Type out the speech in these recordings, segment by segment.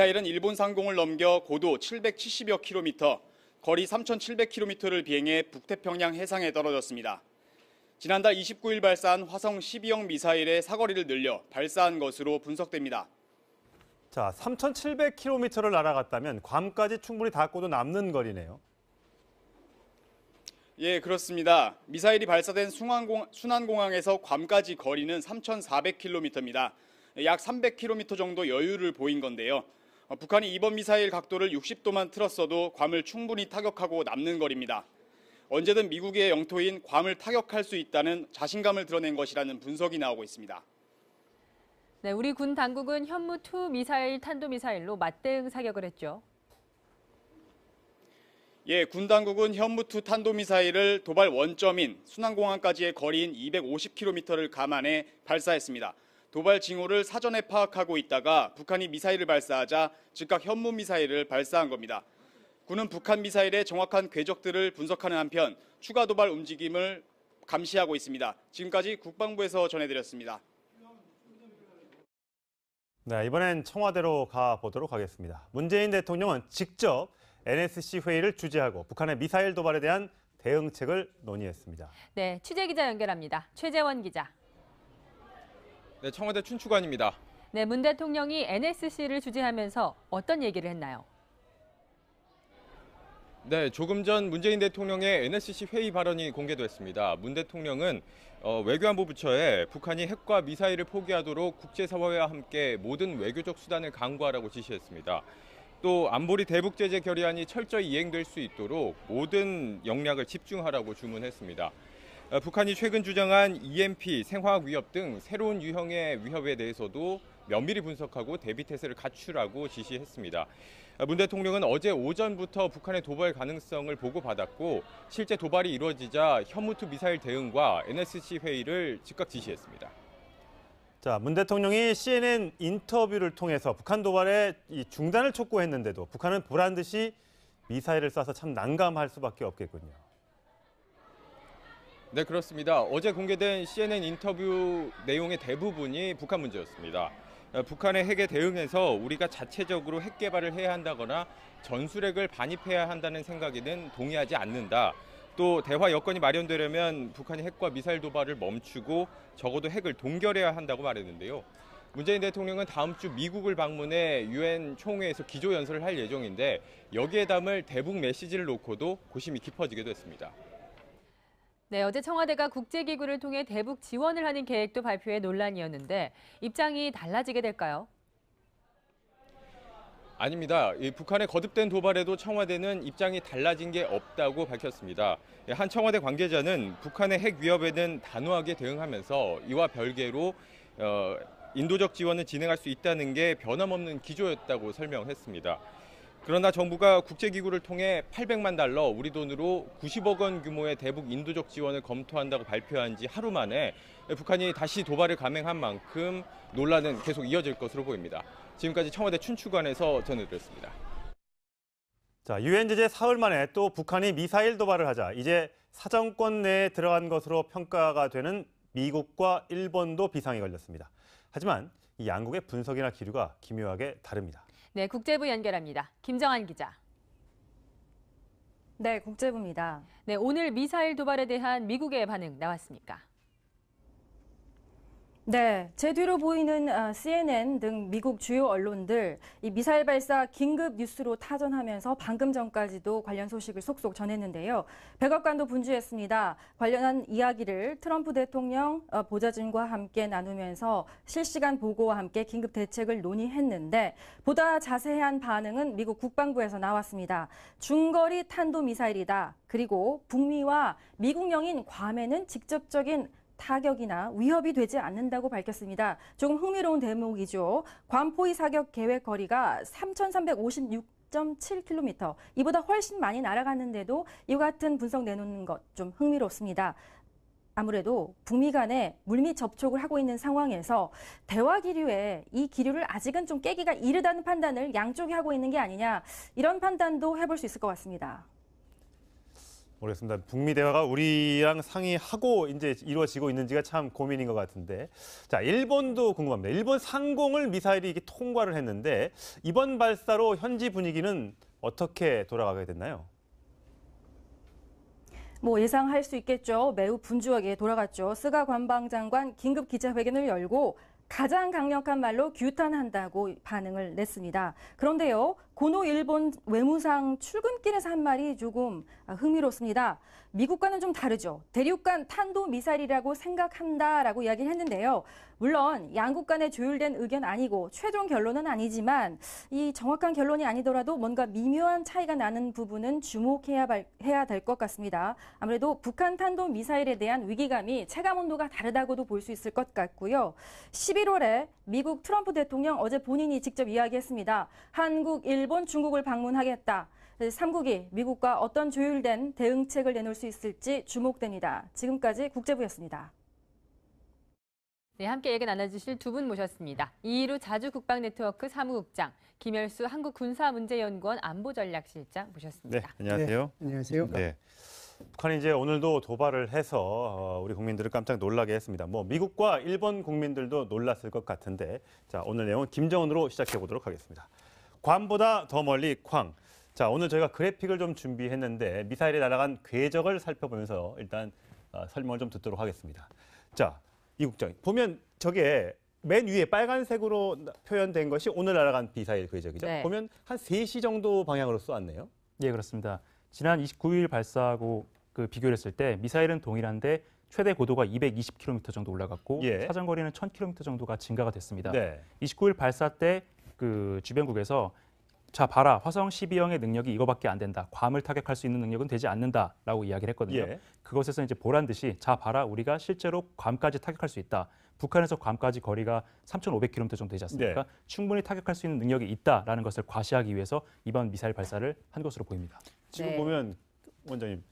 미사일은 일본 상공을 넘겨 고도 770여 킬로미터, 거리 3,700킬로미터를 비행해 북태평양 해상에 떨어졌습니다. 지난달 29일 발사한 화성 12형 미사일의 사거리를 늘려 발사한 것으로 분석됩니다. 자, 3 7 0 0킬로미터를 날아갔다면 괌까지 충분히 닿고도 남는 거리네요. 예, 그렇습니다. 미사일이 발사된 순환공, 순환공항에서 괌까지 거리는 3 4 0 0킬로미터입니다약 300km 정도 여유를 보인 건데요. 어, 북한이 이번 미사일 각도를 60도만 틀었어도 괌을 충분히 타격하고 남는 거리입니다. 언제든 미국의 영토인 괌을 타격할 수 있다는 자신감을 드러낸 것이라는 분석이 나오고 있습니다. 네, 우리 군 당국은 현무2 미사일 탄도미사일로 맞대응 사격을 했죠. 예, 군 당국은 현무2 탄도미사일을 도발 원점인 순항공항까지의 거리인 250km를 감안해 발사했습니다. 도발 징후를 사전에 파악하고 있다가 북한이 미사일을 발사하자 즉각 현무 미사일을 발사한 겁니다. 군은 북한 미사일의 정확한 궤적들을 분석하는 한편 추가 도발 움직임을 감시하고 있습니다. 지금까지 국방부에서 전해드렸습니다. 네, 이번엔 청와대로 가보도록 하겠습니다. 문재인 대통령은 직접 NSC 회의를 주재하고 북한의 미사일 도발에 대한 대응책을 논의했습니다. 네, 취재 기자 연결합니다. 최재원 기자. 네, 청와대 춘추관입니다. 네, 문 대통령이 NSC를 주재하면서 어떤 얘기를 했나요? 네, 조금 전 문재인 대통령의 NSC 회의 발언이 공개됐습니다. 문 대통령은 어, 외교안보 부처에 북한이 핵과 미사일을 포기하도록 국제사회와 함께 모든 외교적 수단을 강구하라고 지시했습니다. 또 안보리 대북 제재 결의안이 철저히 이행될 수 있도록 모든 역량을 집중하라고 주문했습니다. 어, 북한이 최근 주장한 EMP, 생화학 위협 등 새로운 유형의 위협에 대해서도 면밀히 분석하고 대비 태세를 갖추라고 지시했습니다. 어, 문 대통령은 어제 오전부터 북한의 도발 가능성을 보고받았고 실제 도발이 이루어지자 현무투 미사일 대응과 NSC 회의를 즉각 지시했습니다. 자, 문 대통령이 CNN 인터뷰를 통해서 북한 도발의 중단을 촉구했는데도 북한은 보란 듯이 미사일을 쏴서 참 난감할 수밖에 없겠군요. 네, 그렇습니다. 어제 공개된 CNN 인터뷰 내용의 대부분이 북한 문제였습니다. 어, 북한의 핵에 대응해서 우리가 자체적으로 핵 개발을 해야 한다거나 전술핵을 반입해야 한다는 생각에는 동의하지 않는다. 또 대화 여건이 마련되려면 북한이 핵과 미사일 도발을 멈추고 적어도 핵을 동결해야 한다고 말했는데요. 문재인 대통령은 다음 주 미국을 방문해 유엔 총회에서 기조 연설을 할 예정인데 여기에 담을 대북 메시지를 놓고도 고심이 깊어지게 됐습니다. 네, 어제 청와대가 국제기구를 통해 대북 지원을 하는 계획도 발표해 논란이었는데 입장이 달라지게 될까요? 아닙니다. 북한의 거듭된 도발에도 청와대는 입장이 달라진 게 없다고 밝혔습니다. 한 청와대 관계자는 북한의 핵 위협에는 단호하게 대응하면서 이와 별개로 어, 인도적 지원을 진행할 수 있다는 게 변함없는 기조였다고 설명했습니다. 그러나 정부가 국제기구를 통해 800만 달러, 우리 돈으로 90억 원 규모의 대북 인도적 지원을 검토한다고 발표한 지 하루 만에 북한이 다시 도발을 감행한 만큼 논란은 계속 이어질 것으로 보입니다. 지금까지 청와대 춘추관에서 전해드렸습니다. 자, 유엔 제재 사흘 만에 또 북한이 미사일 도발을 하자 이제 사정권 내에 들어간 것으로 평가가 되는 미국과 일본도 비상이 걸렸습니다. 하지만 이 양국의 분석이나 기류가 기묘하게 다릅니다. 네, 국제부 연결합니다. 김정한 기자. 네, 국제부입니다. 네, 오늘 미사일 도발에 대한 미국의 반응 나왔습니까? 네, 제 뒤로 보이는 아, CNN 등 미국 주요 언론들 이 미사일 발사 긴급 뉴스로 타전하면서 방금 전까지도 관련 소식을 속속 전했는데요. 백악관도 분주했습니다. 관련한 이야기를 트럼프 대통령 어, 보좌진과 함께 나누면서 실시간 보고와 함께 긴급 대책을 논의했는데 보다 자세한 반응은 미국 국방부에서 나왔습니다. 중거리 탄도 미사일이다. 그리고 북미와 미국령인 괌에는 직접적인 타격이나 위협이 되지 않는다고 밝혔습니다. 조금 흥미로운 대목이죠. 관포이 사격 계획 거리가 3,356 7 k m 이보다 훨씬 많이 날아갔는데도 이와 같은 분석 내놓는 것 좀 흥미롭습니다. 아무래도 북미 간에 물밑 접촉을 하고 있는 상황에서 대화 기류에 이 기류를 아직은 좀 깨기가 이르다는 판단을 양쪽이 하고 있는 게 아니냐 이런 판단도 해볼 수 있을 것 같습니다. 모르겠습니다. 북미 대화가 우리랑 상의하고 이제 이루어지고 있는지가 참 고민인 것 같은데. 자, 일본도 궁금합니다. 일본 상공을 미사일이 통과를 했는데 이번 발사로 현지 분위기는 어떻게 돌아가게 됐나요? 뭐 예상할 수 있겠죠. 매우 분주하게 돌아갔죠. 스가 관방장관 긴급 기자회견을 열고 가장 강력한 말로 규탄한다고 반응을 냈습니다. 그런데요, 고노 일본 외무상 출근길에서 한 말이 조금 흥미롭습니다. 미국과는 좀 다르죠. 대륙간 탄도 미사일이라고 생각한다라고 이야기를 했는데요. 물론 양국 간의 조율된 의견 아니고 최종 결론은 아니지만 이 정확한 결론이 아니더라도 뭔가 미묘한 차이가 나는 부분은 주목해야 해야 될 것 같습니다. 아무래도 북한 탄도 미사일에 대한 위기감이 체감 온도가 다르다고도 볼 수 있을 것 같고요. 11월에 미국 트럼프 대통령 어제 본인이 직접 이야기했습니다. 한국 일 일본, 중국을 방문하겠다. 3국이 미국과 어떤 조율된 대응책을 내놓을 수 있을지 주목됩니다. 지금까지 국제부였습니다. 네, 함께 얘기 나눠주실 두 분 모셨습니다. 이희루 자주 국방 네트워크 사무국장, 김열수 한국 군사문제연구원 안보전략실장 모셨습니다. 네, 안녕하세요. 네, 안녕하세요. 네. 북한이 이제 오늘도 도발을 해서 어, 우리 국민들을 깜짝 놀라게 했습니다. 뭐 미국과 일본 국민들도 놀랐을 것 같은데, 자 오늘 내용은 김정은으로 시작해 보도록 하겠습니다. 괌보다 더 멀리 쾅. 자, 오늘 저희가 그래픽을 좀 준비했는데 미사일이 날아간 궤적을 살펴보면서 일단 어, 설명을 좀 듣도록 하겠습니다. 자, 이 국장 보면 저게 맨 위에 빨간색으로 표현된 것이 오늘 날아간 미사일 궤적이죠. 네. 보면 한 3시 정도 방향으로 쏘았네요. 예, 그렇습니다. 지난 29일 발사하고 그 비교를 했을 때 미사일은 동일한데 최대 고도가 220km 정도 올라갔고 예. 사정거리는 1000km 정도가 증가가 됐습니다. 네. 29일 발사 때그 주변국에서 자 봐라 화성 12형의 능력이 이거밖에 안 된다. 괌을 타격할 수 있는 능력은 되지 않는다라고 이야기를 했거든요. 예. 그것에서 이제 보란 듯이 자 봐라 우리가 실제로 괌까지 타격할 수 있다. 북한에서 괌까지 거리가 3,500km 정도 되지 않습니까? 예. 충분히 타격할 수 있는 능력이 있다라는 것을 과시하기 위해서 이번 미사일 발사를 한 것으로 보입니다. 지금 네. 보면 원장님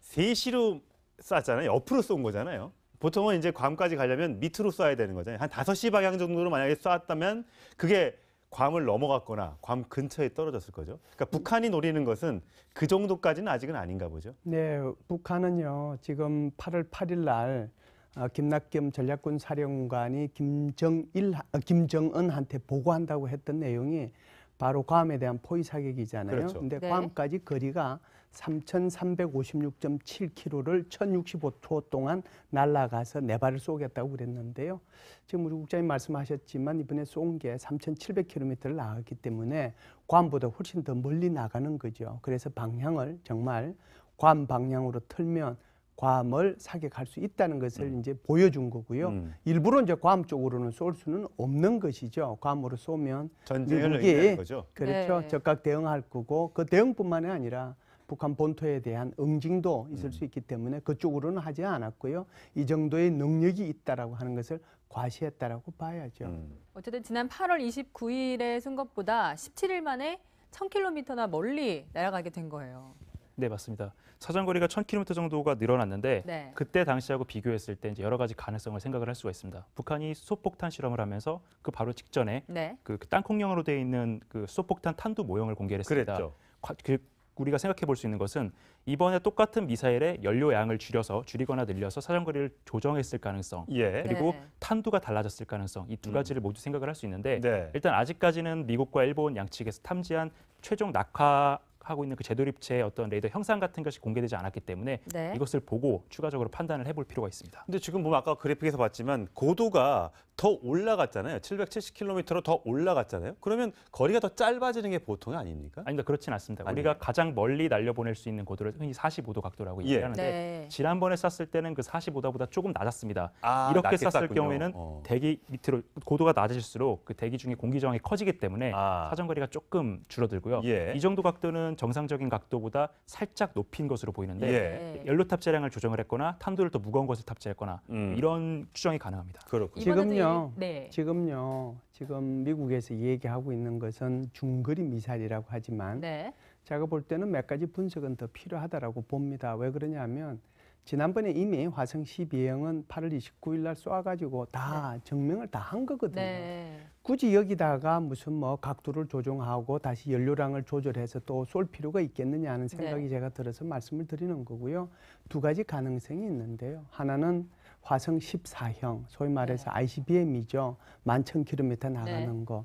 세시로 쐈잖아요. 옆으로 쏜 거잖아요. 보통은 이제 괌까지 가려면 밑으로 쏴야 되는 거잖아요. 한 5시 방향 정도로 만약에 쐈다면 그게 괌을 넘어갔거나 괌 근처에 떨어졌을 거죠. 그러니까 음. 북한이 노리는 것은 그 정도까지는 아직은 아닌가 보죠. 네, 북한은요. 지금 8월 8일 날 어, 김낙겸 전략군 사령관이 김정일 어, 김정은한테 보고한다고 했던 내용이 바로 괌에 대한 포위 사격이잖아요. 그렇죠. 근데 네. 괌까지 거리가 3,356.7km를 1,065초 동안 날아가서 네 발을 쏘겠다고 그랬는데요. 지금 우리 국장님 말씀하셨지만 이번에 쏜 게 3,700km를 나갔기 때문에 괌보다 훨씬 더 멀리 나가는 거죠. 그래서 방향을 정말 괌 방향으로 틀면 괌을 사격할 수 있다는 것을 음. 이제 보여준 거고요. 음. 일부러 이제 괌 쪽으로는 쏠 수는 없는 것이죠. 괌으로 쏘면 전쟁을 미국이 그렇죠. 네. 적각 대응할 거고 그 대응뿐만이 아니라 북한 본토에 대한 응징도 있을 수 음. 있기 때문에 그쪽으로는 하지 않았고요. 이 정도의 능력이 있다라고 하는 것을 과시했다라고 봐야죠. 음. 어쨌든 지난 8월 29일에 쓴 것보다 17일 만에 1000km나 멀리 날아가게 된 거예요. 네 맞습니다. 사전 거리가 1,000km 정도가 늘어났는데 네. 그때 당시하고 비교했을 때 이제 여러 가지 가능성을 생각을 할 수가 있습니다. 북한이 소폭탄 실험을 하면서 그 바로 직전에 네. 그 땅콩형으로 되어 있는 그 소폭탄 탄두 모형을 공개했습니다. 그랬죠. 그 우리가 생각해 볼 수 있는 것은 이번에 똑같은 미사일의 연료 양을 줄여서 줄이거나 늘려서 사정거리를 조정했을 가능성 예. 그리고 네. 탄두가 달라졌을 가능성 이두 음. 가지를 모두 생각을 할 수 있는데 네. 일단 아직까지는 미국과 일본 양측에서 탐지한 최종 낙하 하고 있는 그 제도립체의 어떤 레이더 형상 같은 것이 공개되지 않았기 때문에 네. 이것을 보고 추가적으로 판단을 해볼 필요가 있습니다. 근데 지금 보면 아까 그래픽에서 봤지만 고도가 더 올라갔잖아요. 770km로 더 올라갔잖아요. 그러면 거리가 더 짧아지는 게 보통이 아닙니까? 아닙니다. 그렇진 않습니다. 아니에요. 우리가 가장 멀리 날려보낼 수 있는 고도를 흔히 45도 각도라고 예. 얘기하는데 네. 지난번에 쐈을 때는 그 45도보다 조금 낮았습니다. 아, 이렇게 쐈을 쐈군요. 경우에는 어. 대기 밑으로 고도가 낮아질수록 그 대기 중에 공기저항이 커지기 때문에 아. 사정거리가 조금 줄어들고요. 예. 이 정도 각도는 정상적인 각도보다 살짝 높인 것으로 보이는데 예. 연료탑 차량을 조정을 했거나 탄도를 더 무거운 것을 탑재했거나 음. 이런 추정이 가능합니다. 그렇군요. 지금요. 네. 지금요. 지금 미국에서 얘기하고 있는 것은 중거리 미사일이라고 하지만 네. 제가 볼 때는 몇 가지 분석은 더 필요하다라고 봅니다. 왜 그러냐면 하 지난번에 이미 화성 12형은 8월 29일 날 쏴가지고 다 네. 증명을 다 한 거거든요. 네. 굳이 여기다가 무슨 뭐 각도를 조정하고 다시 연료량을 조절해서 또 쏠 필요가 있겠느냐 하는 네. 생각이 네. 제가 들어서 말씀을 드리는 거고요. 두 가지 가능성이 있는데요. 하나는 화성 14형, 소위 말해서 네. ICBM이죠. 만 천 킬로미터 나가는 네. 거.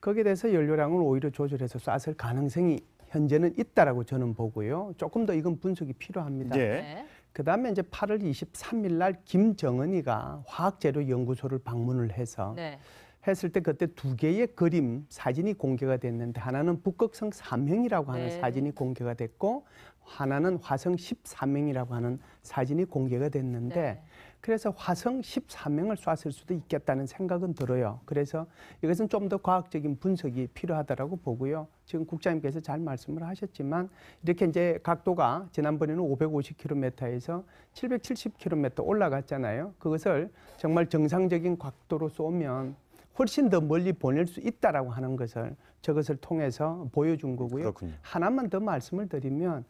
거기에 대해서 연료량을 오히려 조절해서 쐈을 가능성이 현재는 있다라고 저는 보고요. 조금 더 이건 분석이 필요합니다. 예. 네. 그 다음에 이제 8월 23일 날 김정은이가 화학재료연구소를 방문을 해서 네. 했을 때 그때 두 개의 그림 사진이 공개가 됐는데 하나는 북극성 삼형이라고 하는 네. 사진이 공개가 됐고 하나는 화성 13명이라고 하는 사진이 공개가 됐는데 네. 그래서 화성 13명을 쐈을 수도 있겠다는 생각은 들어요. 그래서 이것은 좀 더 과학적인 분석이 필요하다라고 보고요. 지금 국장님께서 잘 말씀을 하셨지만 이렇게 이제 각도가 지난번에는 550km에서 770km 올라갔잖아요. 그것을 정말 정상적인 각도로 쏘면 훨씬 더 멀리 보낼 수 있다라고 하는 것을 저것을 통해서 보여준 거고요. 그렇군요. 하나만 더 말씀을 드리면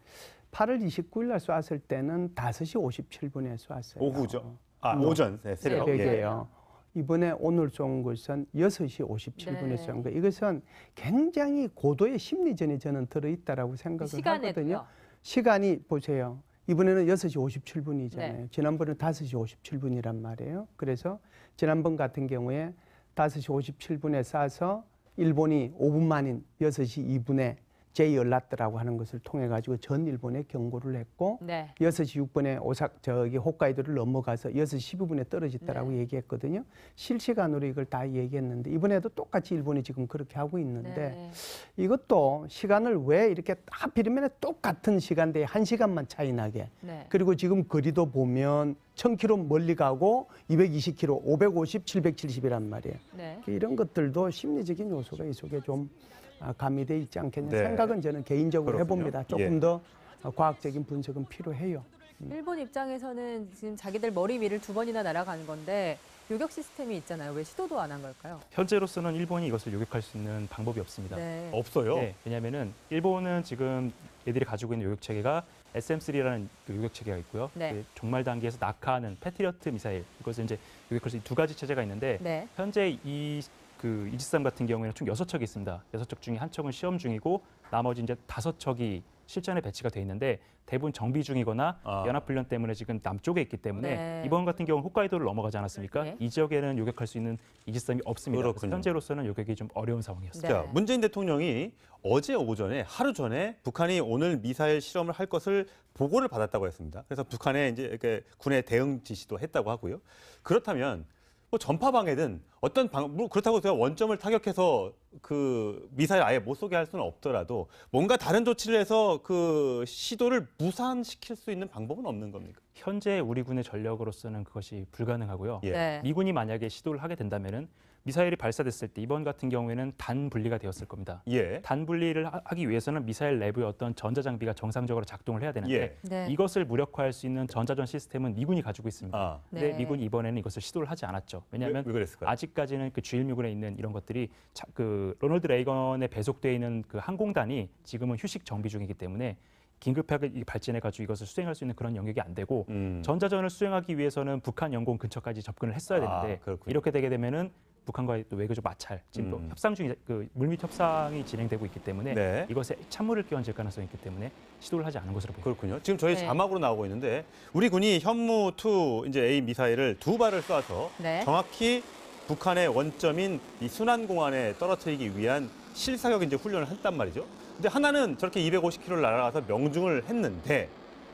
8월 29일 날 쐈을 때는 5시 57분에 쐈어요. 오후죠. 아, 뭐, 오전 네, 새벽. 새벽이에요. 예. 이번에 오늘 쏜 것은 6시 57분에 네. 쏜 거. 이것은 굉장히 고도의 심리전이 저는 들어있다라고 생각을 그 시간에도요. 하거든요. 시간이 보세요. 이번에는 6시 57분이잖아요. 네. 지난번은 5시 57분이란 말이에요. 그래서 지난번 같은 경우에 5시 57분에 싸서 일본이 5분 만인 6시 2분에 제이얼라트라고 하는 것을 통해 가지고 전 일본에 경고를 했고 네. 6시 6분에 오사 저기 홋카이도를 넘어가서 6시 12분에 떨어졌다라고 네. 얘기했거든요. 실시간으로 이걸 다 얘기했는데 이번에도 똑같이 일본이 지금 그렇게 하고 있는데 네. 이것도 시간을 왜 이렇게 하필이면 똑같은 시간대에 한시간만 차이 나게 네. 그리고 지금 거리도 보면 1000km 멀리 가고 220km, 550, 770이란 말이에요. 네. 이런 것들도 심리적인 요소가 이 속에 좀 아, 감미돼 있지 않겠냐 네. 생각은 저는 개인적으로 그렇군요. 해봅니다. 예. 조금 예. 더 어, 과학적인 분석은 필요해요. 음. 일본 입장에서는 지금 자기들 머리 위를 두 번이나 날아가는 건데 요격 시스템이 있잖아요. 왜 시도도 안 한 걸까요? 현재로서는 일본이 이것을 요격할 수 있는 방법이 없습니다. 네. 없어요. 네, 왜냐하면은 일본은 지금 얘들이 가지고 있는 요격 체계가 SM3라는 요격 체계가 있고요. 네. 그 종말 단계에서 낙하하는 패트리어트 미사일. 이것은 이제 요격할 수 있는 두 가지 체제가 있는데 네. 현재 이그 이지삼 같은 경우에는 총 여섯 척이 있습니다. 여섯 척 중에 한 척은 시험 중이고 나머지 이제 다섯 척이 실전에 배치가 돼 있는데 대부분 정비 중이거나 아. 연합훈련 때문에 지금 남쪽에 있기 때문에 네. 이번 같은 경우는 홋카이도를 넘어가지 않았습니까? 네. 이 지역에는 요격할 수 있는 이지삼이 없습니다. 현재로서는 요격이 좀 어려운 상황이었습니다. 네. 자, 문재인 대통령이 어제 오전에 하루 전에 북한이 오늘 미사일 실험을 할 것을 보고를 받았다고 했습니다. 그래서 북한에 이제 군의 대응 지시도 했다고 하고요. 그렇다면 뭐 전파 방해든 어떤 방, 뭐 그렇다고 제가 원점을 타격해서 그 미사일 아예 못 쏘게 할 수는 없더라도 뭔가 다른 조치를 해서 그 시도를 무산시킬 수 있는 방법은 없는 겁니까? 현재 우리 군의 전력으로서는 그것이 불가능하고요. 예. 네. 미군이 만약에 시도를 하게 된다면은 미사일이 발사됐을 때 이번 같은 경우에는 단 분리가 되었을 겁니다. 예. 단 분리를 하기 위해서는 미사일 내부의 어떤 전자 장비가 정상적으로 작동을 해야 되는데 예. 네. 이것을 무력화할 수 있는 전자전 시스템은 미군이 가지고 있습니다. 그런데 아. 네. 미군이 이번에는 이것을 시도를 하지 않았죠. 왜냐하면 왜, 왜 아직까지는 그 주일미군에 있는 이런 것들이 차, 그 로널드 레이건에 배속돼 있는 그 항공단이 지금은 휴식 정비 중이기 때문에 긴급하게 발진해 가지고 이것을 수행할 수 있는 그런 영역이 안 되고 음. 전자전을 수행하기 위해서는 북한 영공 근처까지 접근을 했어야 아, 되는데 아, 이렇게 되게 되면은 북한과의 또 외교적 마찰, 지금 또 음. 협상 중이 그 물밑 협상이 진행되고 있기 때문에 네. 이것에 찬물을 끼얹을 가능성이 있기 때문에 시도를 하지 않은 것으로 보입니다. 그렇군요. 지금 저희 네. 자막으로 나오고 있는데 우리 군이 현무 2 이제 A 미사일을 두 발을 쏴서 네. 정확히 북한의 원점인 이 순환 공안에 떨어뜨리기 위한 실사격 이제 훈련을 했단 말이죠. 근데 하나는 저렇게 250km를 날아가서 명중을 했는데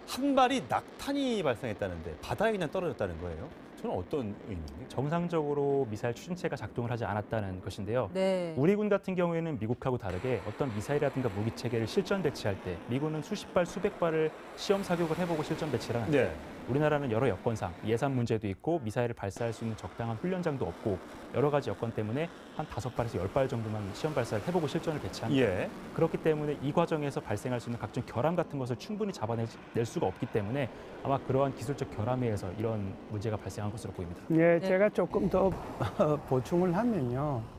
한 발이 낙탄이 발생했다는데 바다에 그냥 떨어졌다는 거예요. 저는 어떤 의미입니까? 정상적으로 미사일 추진체가 작동을 하지 않았다는 것인데요. 네. 우리 군 같은 경우에는 미국하고 다르게 어떤 미사일이라든가 무기 체계를 실전 배치할 때 미군은 수십 발, 수백 발을 시험 사격을 해보고 실전 배치를 하는데 네. 우리나라는 여러 여건상 예산 문제도 있고 미사일을 발사할 수 있는 적당한 훈련장도 없고 여러 가지 여건 때문에 한 다섯 발에서 열 발 정도만 시험 발사를 해보고 실전을 배치한 예. 그렇기 때문에 이 과정에서 발생할 수 있는 각종 결함 같은 것을 충분히 잡아낼 수가 없기 때문에 아마 그러한 기술적 결함에 의해서 이런 문제가 발생한 것으로 보입니다. 예, 네. 제가 조금 더 보충을 하면요.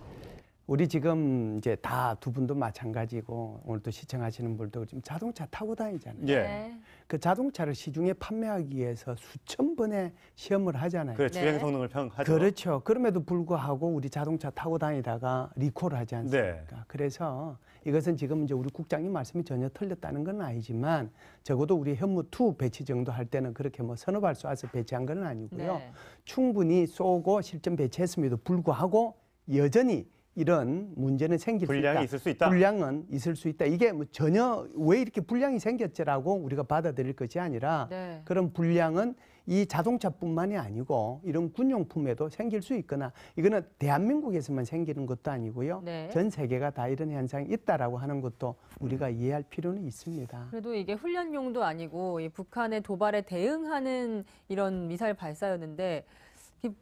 우리 지금 이제 다 두 분도 마찬가지고 오늘도 시청하시는 분도 들 지금 자동차 타고 다니잖아요. 예. 네. 그 자동차를 시중에 판매하기 위해서 수천 번의 시험을 하잖아요. 그래 주행 네. 성능을 평하죠. 그렇죠. 그럼에도 불구하고 우리 자동차 타고 다니다가 리콜 하지 네. 않습니까? 네. 그래서 이것은 지금 이제 우리 국장님 말씀이 전혀 틀렸다는 건 아니지만 적어도 우리 현무 투 배치 정도 할 때는 그렇게 뭐 서너 발 쏴서 배치한 건 아니고요. 네. 충분히 쏘고 실전 배치했음에도 불구하고 여전히 이런 문제는 생길 수 있다. 불량이 있을 수 있다. 불량은 있을 수 있다. 이게 뭐 전혀 왜 이렇게 불량이 생겼지라고 우리가 받아들일 것이 아니라 네. 그런 불량은 이 자동차뿐만이 아니고 이런 군용품에도 생길 수 있거나 이거는 대한민국에서만 생기는 것도 아니고요. 네. 전 세계가 다 이런 현상이 있다라고 하는 것도 우리가 음. 이해할 필요는 있습니다. 그래도 이게 훈련용도 아니고 북한의 도발에 대응하는 이런 미사일 발사였는데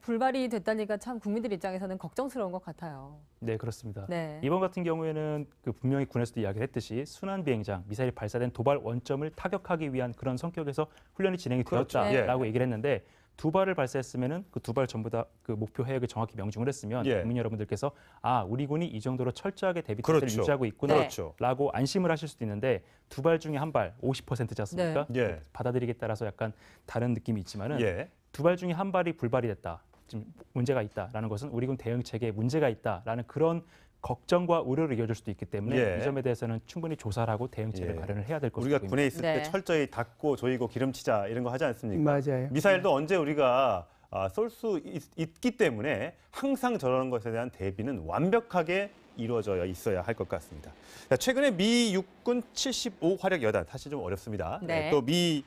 불발이 됐다니까 참 국민들 입장에서는 걱정스러운 것 같아요. 네, 그렇습니다. 네. 이번 같은 경우에는 그 분명히 군에서도 이야기를 했듯이 순환 비행장 미사일이 발사된 도발 원점을 타격하기 위한 그런 성격에서 훈련이 진행이 그렇죠. 되었다라고 예. 얘기를 했는데 두 발을 발사했으면은 그 두 발 전부 다 그 목표 해역을 정확히 명중을 했으면 예. 국민 여러분들께서 아 우리 군이 이 정도로 철저하게 대비 태세를 그렇죠. 유지하고 있구나라고 그렇죠. 네. 안심을 하실 수도 있는데 두 발 중에 한발 50%지 않습니까? 네. 예. 받아들이겠다라서 약간 다른 느낌이 있지만은 예. 두발 중에 한 발이 불발이 됐다. 지금 문제가 있다라는 것은 우리 군 대응책에 문제가 있다라는 그런 걱정과 우려를 이어줄 수도 있기 때문에 예. 이 점에 대해서는 충분히 조사를 하고 대응책을 예. 마련을 해야 될 것으로 우리가 군에 있을 네. 때 철저히 닦고 조이고 기름치자 이런 거 하지 않습니까? 맞아요. 미사일도 네. 언제 우리가 아, 쏠수 있기 때문에 항상 저런 것에 대한 대비는 완벽하게 이루어져 있어야 할 것 같습니다. 최근에 미 육군 75 화력 여단 사실 좀 어렵습니다. 네. 또미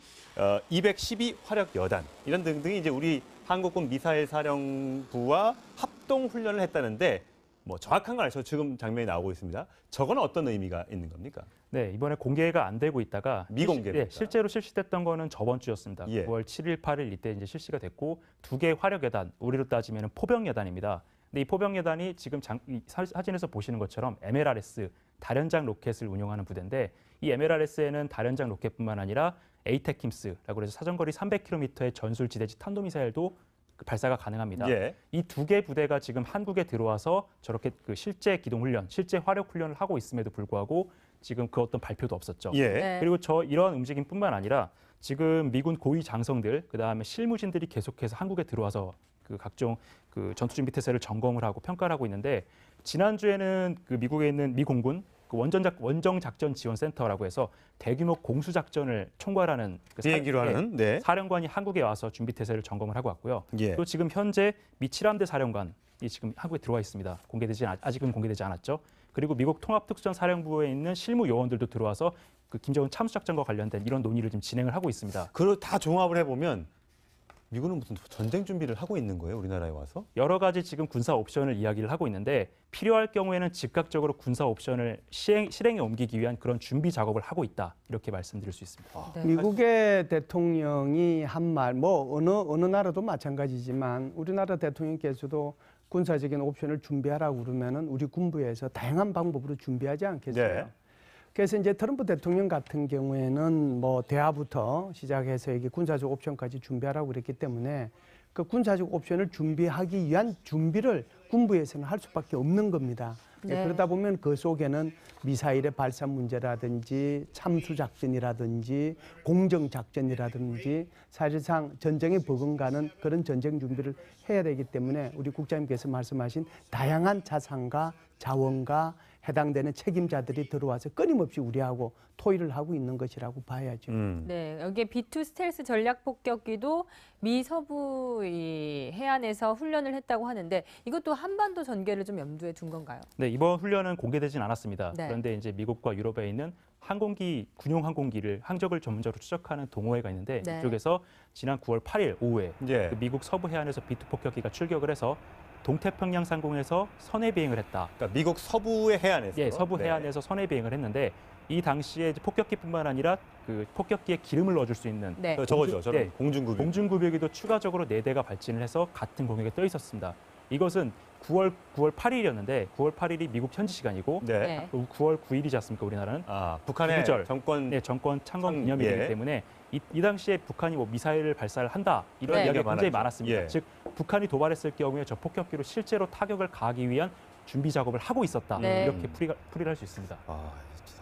212 어, 화력 여단 이런 등등이 이제 우리 한국군 미사일 사령부와 합동 훈련을 했다는데 뭐 정확한 건아죠 지금 장면이 나오고 있습니다. 저건 어떤 의미가 있는 겁니까? 네, 이번에 공개가 안 되고 있다가 미공개. 네, 예, 실제로 실시됐던 거는 저번 주였습니다. 예. 9월 7일, 8일 이때 이제 실시가 됐고 두개 화력 여단, 우리로 따지면 포병 여단입니다. 근데 이포병여단이 지금 장, 이 사, 사진에서 보시는 것처럼 MLRS 다련장 로켓을 운용하는 부대인데 이 MLRS에는 다련장 로켓뿐만 아니라 에이테킴스라고 해서 사정거리 300km의 전술지대지 탄도미사일도 그 발사가 가능합니다. 예. 이두 개 부대가 지금 한국에 들어와서 저렇게 그 실제 기동 훈련, 실제 화력 훈련을 하고 있음에도 불구하고 지금 그 어떤 발표도 없었죠. 예. 네. 그리고 저 이런 움직임뿐만 아니라 지금 미군 고위 장성들 그다음에 실무진들이 계속해서 한국에 들어와서 그 각종 그 전투 준비 태세를 점검을 하고 평가를 하고 있는데 지난주에는 그 미국에 있는 미 공군 그 원전작 원정 작전 지원 센터라고 해서 대규모 공수 작전을 총괄하는 그 비행기로 그 사, 하는 예, 네. 사령관이 한국에 와서 준비 태세를 점검을 하고 왔고요. 예. 또 지금 현재 미칠함대 사령관이 지금 한국에 들어와 있습니다. 공개되지 아직은 공개되지 않았죠. 그리고 미국 통합특전사령부에 수 있는 실무 요원들도 들어와서 그 김정은 참수 작전과 관련된 이런 논의를 지금 진행을 하고 있습니다. 그걸 다 종합을 해보면 미군은 무슨 전쟁 준비를 하고 있는 거예요? 우리나라에 와서? 여러 가지 지금 군사 옵션을 이야기를 하고 있는데 필요할 경우에는 즉각적으로 군사 옵션을 시행, 실행에 옮기기 위한 그런 준비 작업을 하고 있다 이렇게 말씀드릴 수 있습니다. 아. 네. 미국의 대통령이 한 말 뭐 어느 어느 나라도 마찬가지지만 우리나라 대통령께서도 군사적인 옵션을 준비하라고 그러면은 우리 군부에서 다양한 방법으로 준비하지 않겠어요? 네. 그래서 이제 트럼프 대통령 같은 경우에는 뭐 대화부터 시작해서 이게 군사적 옵션까지 준비하라고 그랬기 때문에 그 군사적 옵션을 준비하기 위한 준비를 군부에서는 할 수밖에 없는 겁니다. 예, 네. 그러다 보면 그 속에는 미사일의 발사 문제라든지 참수 작전이라든지 공정 작전이라든지 사실상 전쟁에 버금가는 그런 전쟁 준비를 해야 되기 때문에 우리 국장님께서 말씀하신 다양한 자산과 자원과 해당되는 책임자들이 들어와서 끊임없이 우려하고 토의를 하고 있는 것이라고 봐야죠. 음. 네, 여기 B2 스텔스 전략 폭격기도 미 서부 이 해안에서 훈련을 했다고 하는데 이것도 한반도 전개를 좀 염두에 둔 건가요? 네, 이번 훈련은 공개되진 않았습니다. 네. 그런데 이제 미국과 유럽에 있는 항공기 군용 항공기를 항적을 전문적으로 추적하는 동호회가 있는데 네. 이쪽에서 지난 9월 8일 오후에 예. 그 미국 서부 해안에서 B2 폭격기가 출격을 해서 동태평양 상공에서 선해 비행을 했다. 그러니까 미국 서부의 해안에서. 예, 서부 네. 해안에서 네. 선해 비행을 했는데 이 당시에 폭격기뿐만 아니라 그 폭격기에 기름을 넣어줄 수 있는 네. 공중, 어, 저거죠, 저는 네, 공중구비. 공중구비기도 추가적으로 네 대가 발진을 해서 같은 공격에 떠 있었습니다. 이것은 9월 9월 8일이었는데 9월 8일이 미국 현지 시간이고 네. 9월 9일이지 않습니까 우리나라는 아, 북한의 구절, 정권 네, 정권 창건 기념일이기 예. 때문에 이, 이, 당시에 북한이 뭐 미사일을 발사를 한다 이런 네. 이야기가 굉장히 많았습니다. 예. 즉 북한이 도발했을 경우에 저 폭격기로 실제로 타격을 가하기 위한 준비 작업을 하고 있었다. 네. 이렇게 풀이가, 풀이를 할 수 있습니다. 아,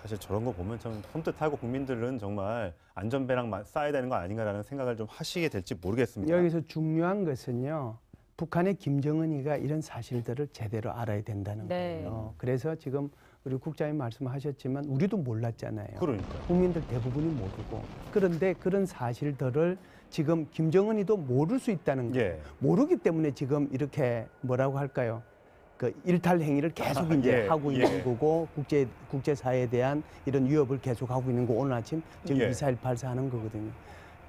사실 저런 거 보면 참 섬뜩하고 국민들은 정말 안전배랑 쌓아야 되는 거 아닌가라는 생각을 좀 하시게 될지 모르겠습니다. 여기서 중요한 것은요. 북한의 김정은이가 이런 사실들을 제대로 알아야 된다는 네. 거예요. 그래서 지금 우리 국장님 말씀하셨지만 우리도 몰랐잖아요. 그러니까. 국민들 대부분이 모르고. 그런데 그런 사실들을 지금 김정은이도 모를 수 있다는 거. 예. 모르기 때문에 지금 이렇게 뭐라고 할까요? 그 일탈 행위를 계속 이제 예, 하고 있는 예. 거고 국제 국제사회에 대한 이런 위협을 계속 하고 있는 거 오늘 아침 지금 예. 미사일 발사하는 거거든요.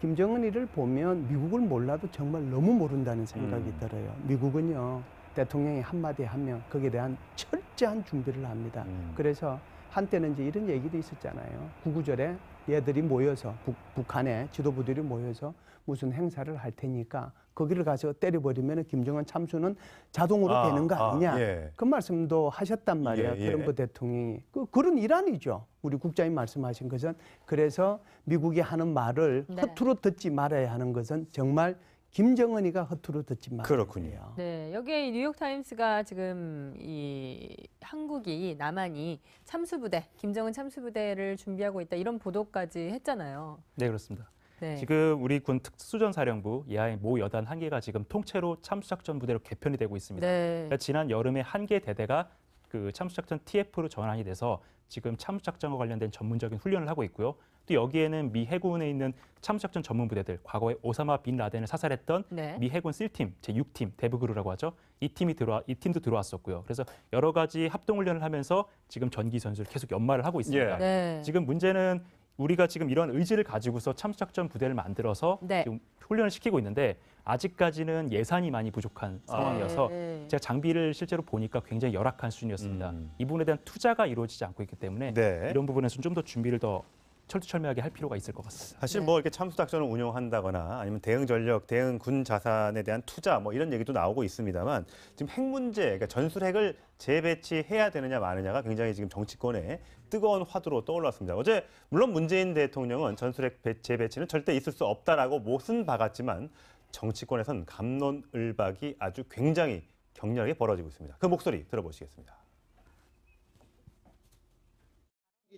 김정은이를 보면 미국을 몰라도 정말 너무 모른다는 생각이 음. 들어요. 미국은요 대통령이 한마디 하면 거기에 대한 철저한 준비를 합니다. 음. 그래서 한때는 이제 이런 얘기도 있었잖아요. 구구절에 얘들이 모여서 북, 북한의 지도부들이 모여서 무슨 행사를 할 테니까 거기를 가서 때려버리면 김정은 참수는 자동으로 아, 되는 거 아, 아니냐 아, 예. 그 말씀도 하셨단 말이에요 예, 예. 트럼프 대통령이 그, 그런 일환이죠 우리 국장이 말씀하신 것은 그래서 미국이 하는 말을 네. 허투루 듣지 말아야 하는 것은 정말 김정은이가 허투루 듣지만 그렇군요. 네, 여기에 뉴욕 타임스가 지금 이 한국이 남한이 참수부대 김정은 참수부대를 준비하고 있다 이런 보도까지 했잖아요. 네, 그렇습니다. 네. 지금 우리 군 특수전사령부 이하의 모 여단 한 개가 지금 통째로 참수작전 부대로 개편이 되고 있습니다. 네. 그러니까 지난 여름에 한 개 대대가 그 참수작전 TF로 전환이 돼서 지금 참수작전과 관련된 전문적인 훈련을 하고 있고요. 또 여기에는 미 해군에 있는 참작전 전문 부대들, 과거에 오사마 빈 라덴을 사살했던 네. 미 해군 씰팀, 제6팀, 대부그루라고 하죠. 이 팀이 들어와 이 팀도 들어왔었고요. 그래서 여러 가지 합동 훈련을 하면서 지금 전기 선수를 계속 연말을 하고 있습니다. 예. 네. 지금 문제는 우리가 지금 이런 의지를 가지고서 참작전 부대를 만들어서 네. 지금 훈련을 시키고 있는데 아직까지는 예산이 많이 부족한 아, 상황이어서 네. 제가 장비를 실제로 보니까 굉장히 열악한 수준이었습니다. 음. 이 부분에 대한 투자가 이루어지지 않고 있기 때문에 네. 이런 부분에서는 좀 더 준비를 더 철두철미하게 할 필요가 있을 것 같습니다. 사실 네. 뭐 이렇게 참수 작전을 운영한다거나 아니면 대응 전력, 대응 군 자산에 대한 투자 뭐 이런 얘기도 나오고 있습니다만 지금 핵 문제, 그러니까 전술핵을 재배치해야 되느냐 마느냐가 굉장히 지금 정치권에 뜨거운 화두로 떠올랐습니다. 어제 물론 문재인 대통령은 전술핵 재배치는 절대 있을 수 없다라고 못은 박았지만 정치권에선 감론을박이 아주 굉장히 격렬하게 벌어지고 있습니다. 그 목소리 들어보시겠습니다.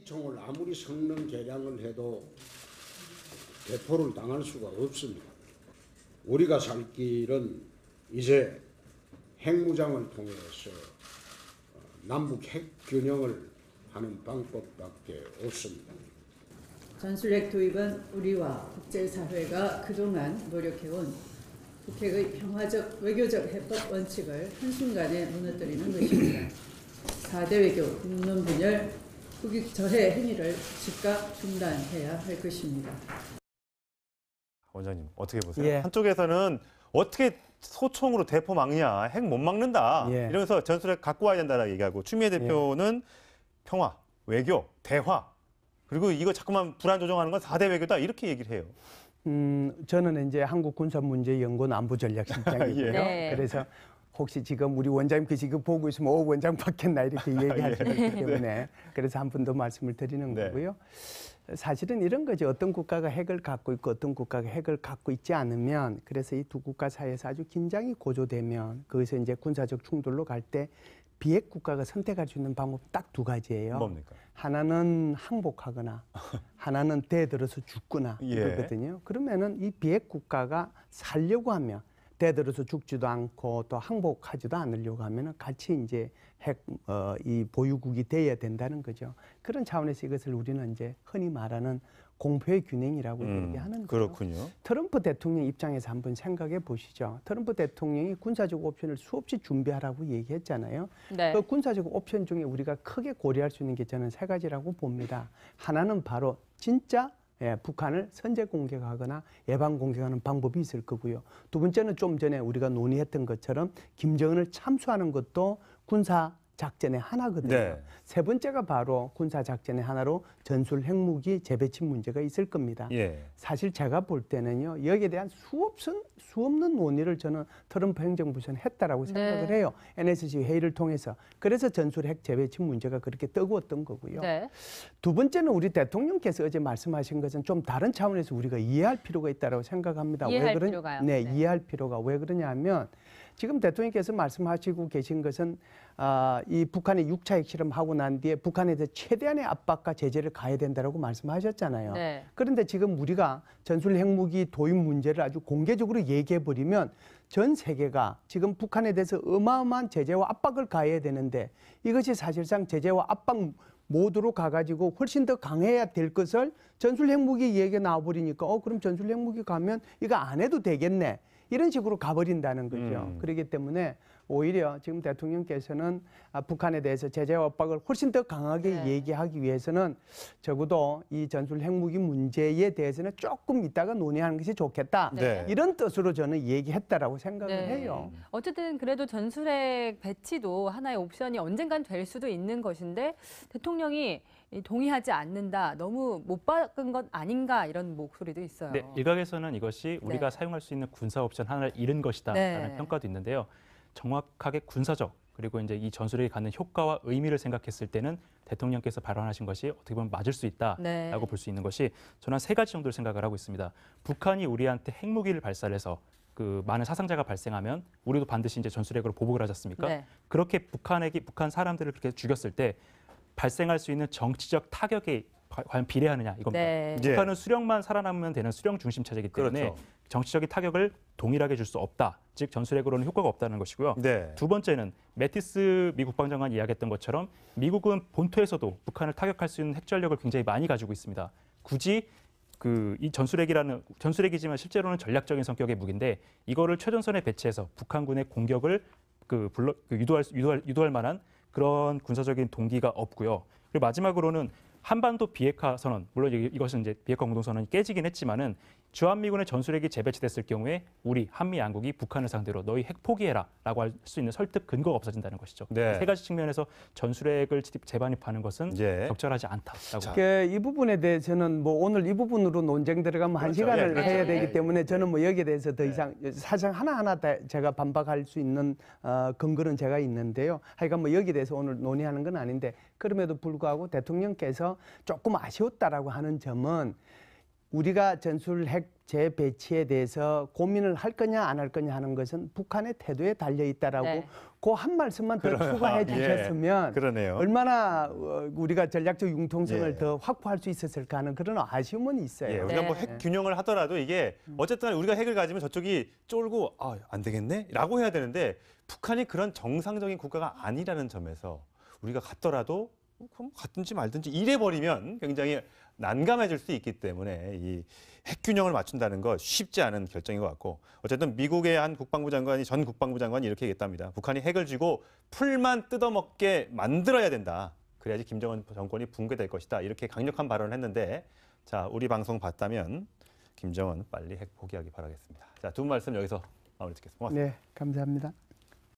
총을 아무리 성능 개량을 해도 대포를 당할 수가 없습니다. 우리가 살 길은 이제 핵무장을 통해서 어, 남북 핵균형을 하는 방법밖에 없습니다. 전술핵 도입은 우리와 국제사회가 그동안 노력해온 북핵의 평화적 외교적 해법 원칙을 한순간에 무너뜨리는 것입니다. 4대 외교, 국론 분열, 국익 저해 행위를 즉각 중단해야 할 것입니다. 원장님 어떻게 보세요? 예. 한쪽에서는 어떻게 소총으로 대포 막냐, 핵 못 막는다 예. 이러면서 전술핵 갖고 와야 된다라고 얘기하고 추미애 예. 대표는 예. 평화, 외교, 대화 그리고 이거 자꾸만 불안 조정하는 건 4대 외교다 이렇게 얘기를 해요. 음, 저는 이제 한국 군사 문제 연구 남부 전략 실장이고요. 예. 네. 그래서 혹시 지금 우리 원장님께서 이거 그 보고 있으면 어 원장 받겠나 이렇게 예. 얘기하시기 때문에 네. 그래서 한 분 더 말씀을 드리는 네. 거고요. 사실은 이런 거죠. 어떤 국가가 핵을 갖고 있고 어떤 국가가 핵을 갖고 있지 않으면 그래서 이 두 국가 사이에서 아주 긴장이 고조되면 거기서 이제 군사적 충돌로 갈 때 비핵 국가가 선택할 수 있는 방법 딱 두 가지예요. 뭡니까? 하나는 항복하거나 하나는 대들어서 죽거나 예. 이러거든요. 그러면은 이 비핵 국가가 살려고 하면 대들어서 죽지도 않고 또 항복하지도 않으려고 하면은 같이 이제 핵, 어, 이 보유국이 돼야 된다는 거죠. 그런 차원에서 이것을 우리는 이제 흔히 말하는 공포의 균형이라고 음, 얘기하는 거죠. 그렇군요. 트럼프 대통령 입장에서 한번 생각해 보시죠. 트럼프 대통령이 군사적 옵션을 수없이 준비하라고 얘기했잖아요. 네. 그 군사적 옵션 중에 우리가 크게 고려할 수 있는 게 저는 세 가지라고 봅니다. 하나는 바로 진짜 예, 북한을 선제 공격하거나 예방 공격하는 방법이 있을 거고요. 두 번째는 좀 전에 우리가 논의했던 것처럼 김정은을 참수하는 것도 군사 작전의 하나거든요. 네. 세 번째가 바로 군사 작전의 하나로 전술 핵무기 재배치 문제가 있을 겁니다. 예. 사실 제가 볼 때는요 여기에 대한 수없은 수없는 논의를 저는 트럼프 행정부에서는 했다라고 네. 생각을 네. 해요. NSC 회의를 통해서 그래서 전술 핵 재배치 문제가 그렇게 뜨거웠던 거고요. 네. 두 번째는 우리 대통령께서 어제 말씀하신 것은 좀 다른 차원에서 우리가 이해할 필요가 있다고 생각합니다. 이해할 왜 그런 필요가요. 네, 네, 이해할 필요가 왜 그러냐면. 지금 대통령께서 말씀하시고 계신 것은 아, 이 북한의 6차 핵실험하고 난 뒤에 북한에 대해 최대한의 압박과 제재를 가야 해 된다라고 말씀하셨잖아요. 네. 그런데 지금 우리가 전술 핵무기 도입 문제를 아주 공개적으로 얘기해 버리면 전 세계가 지금 북한에 대해서 어마어마한 제재와 압박을 가해야 되는데 이것이 사실상 제재와 압박 모두로 가가지고 훨씬 더 강해야 될 것을 전술 핵무기 얘기가 나와버리니까 어 그럼 전술 핵무기 가면 이거 안 해도 되겠네 이런 식으로 가버린다는 거죠. 음. 그렇기 때문에 오히려 지금 대통령께서는 아, 북한에 대해서 제재 압박을 훨씬 더 강하게 네. 얘기하기 위해서는 적어도 이 전술 핵무기 문제에 대해서는 조금 이따가 논의하는 것이 좋겠다. 네. 이런 뜻으로 저는 얘기했다라고 생각을 네. 해요. 어쨌든 그래도 전술핵 배치도 하나의 옵션이 언젠간 될 수도 있는 것인데 대통령이 동의하지 않는다, 너무 못 박은 것 아닌가 이런 목소리도 있어요. 네, 일각에서는 이것이 우리가 네. 사용할 수 있는 군사 옵션 하나를 잃은 것이다라는 네. 평가도 있는데요. 정확하게 군사적 그리고 이제 이 전술이 갖는 효과와 의미를 생각했을 때는 대통령께서 발언하신 것이 어떻게 보면 맞을 수 있다라고 네. 볼수 있는 것이 저는 세 가지 정도를 생각을 하고 있습니다. 북한이 우리한테 핵무기를 발사해서 그 많은 사상자가 발생하면 우리도 반드시 이제 전술핵으로 보복을 하지 않습니까? 네. 그렇게 북한에게 북한 사람들을 그렇게 죽였을 때 발생할 수 있는 정치적 타격에 과연 비례하느냐 이겁니다. 네. 예. 북한은 수령만 살아남으면 되는 수령 중심 체제이기 때문에 그렇죠. 정치적인 타격을 동일하게 줄 수 없다. 즉 전술핵으로는 효과가 없다는 것이고요. 네. 두 번째는 매티스 미 국방장관 이야기했던 것처럼 미국은 본토에서도 북한을 타격할 수 있는 핵전력을 굉장히 많이 가지고 있습니다. 굳이 그 이 전술핵이라는 전술핵이지만 실제로는 전략적인 성격의 무기인데 이거를 최전선에 배치해서 북한군의 공격을 그 불러 그 유도할 유도할 유도할 만한 그런 군사적인 동기가 없고요. 그리고 마지막으로는 한반도 비핵화 선언, 물론 이것은 이제 비핵화 공동선언이 깨지긴 했지만은 주한미군의 전술핵이 재배치됐을 경우에 우리 한미 양국이 북한을 상대로 너희 핵 포기해라라고 할 수 있는 설득 근거가 없어진다는 것이죠. 네. 세 가지 측면에서 전술핵을 재반입하는 것은 예. 적절하지 않다라고. 그, 이 부분에 대해 서는뭐 오늘 이 부분으로 논쟁 들어가면 그렇죠. 한 시간을 예, 그렇죠. 되기 예, 때문에 저는 뭐 여기에 대해서 더 예. 이상 사실 하나하나 다 제가 반박할 수 있는 어, 근거는 제가 있는데요. 하여간 뭐 여기에 대해서 오늘 논의하는 건 아닌데 그럼에도 불구하고 대통령께서 조금 아쉬웠다라고 하는 점은 우리가 전술 핵 재배치에 대해서 고민을 할 거냐 안 할 거냐 하는 것은 북한의 태도에 달려 있다라고 네. 그한 말씀만 더그러 추가해 예. 주셨으면 예, 얼마나 어, 우리가 전략적 융통성을 예. 더 확보할 수 있었을까 하는 그런 아쉬움은 있어요. 예, 우리가 네. 뭐핵 균형을 하더라도 이게 음. 어쨌든 우리가 핵을 가지면 저쪽이 쫄고 아, 안 되겠네라고 해야 되는데 북한이 그런 정상적인 국가가 아니라는 점에서 우리가 갔더라도 뭐 그럼 갔든지 말든지 이래 버리면 굉장히 난감해질 수 있기 때문에 이 핵균형을 맞춘다는 것 쉽지 않은 결정인 것 같고 어쨌든 미국의 한 국방부 장관이 전 국방부 장관이 이렇게 얘기했답니다. 북한이 핵을 쥐고 풀만 뜯어먹게 만들어야 된다. 그래야지 김정은 정권이 붕괴될 것이다. 이렇게 강력한 발언을 했는데 자 우리 방송 봤다면 김정은 빨리 핵 포기하기 바라겠습니다. 자두 분 말씀 여기서 마무리 짓겠습니다. 고맙습니다. 네, 감사합니다.